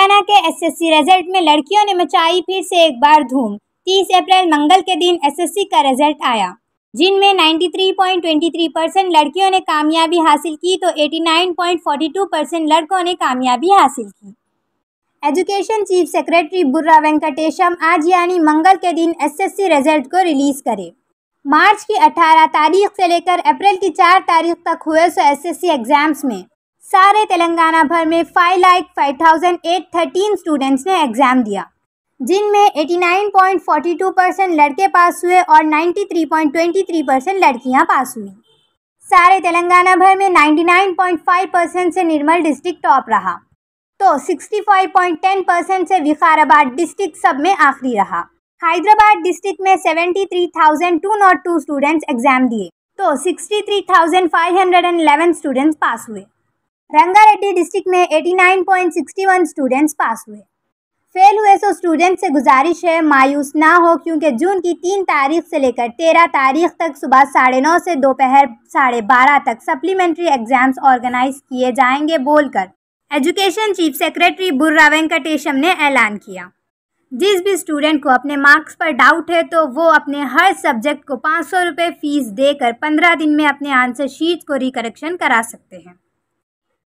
हरियाणा के SSC result में लड़कियों ने मचाई फिर से एक बार धूम 30 अप्रैल मंगल के दिन एसएससी का रिजल्ट आया जिनमें 93.23 परसेंट लड़कियों ने कामयाबी हासिल की तो 89.42 परसेंट लड़कों ने कामयाबी हासिल की education chief secretary Burra Venkatesham आज यानी मंगल के दिन एस रिजल्ट को रिलीज़ करे मार्च की 18 तारीख से लेकर अप्रैल की 4 तारीख तक हुए सो एसएससी एग्ज़ाम्स में सारे तेलंगाना भर में five like five thousand eight thirteen students ने एग्ज़ाम दिया जिनमें eighty nine point forty two percent लड़के पास हुए और ninety three point twenty three percent लड़कियाँ पास हुई सारे तेलंगाना भर में ninety nine point five percent से निर्मल डिस्ट्रिक्ट टॉप रहा तो sixty five point ten percent से विकाराबाद डिस्ट्रिक्ट सब में आखिरी रहा हैदराबाद डिस्ट्रिक्ट में seventy three thousand two not to students exam दिए तो sixty three thousand five hundred and eleven students pass हुए रंगारेड्डी डिस्ट्रिक्ट में 89.61 स्टूडेंट्स पास हुए फेल हुए सो तो स्टूडेंट से गुजारिश है मायूस ना हो क्योंकि जून की तीन तारीख से लेकर तेरह तारीख तक सुबह साढ़े नौ से दोपहर साढ़े बारह तक सप्लीमेंट्री एग्जाम्स ऑर्गेनाइज किए जाएंगे बोलकर education chief secretary Burra Venkatesham ने ऐलान किया जिस भी स्टूडेंट को अपने मार्क्स पर डाउट है तो वो अपने हर सब्जेक्ट को पाँच सौ रुपये फीस देकर पंद्रह दिन में अपने आंसर शीट को रिकरेक्शन करा सकते हैं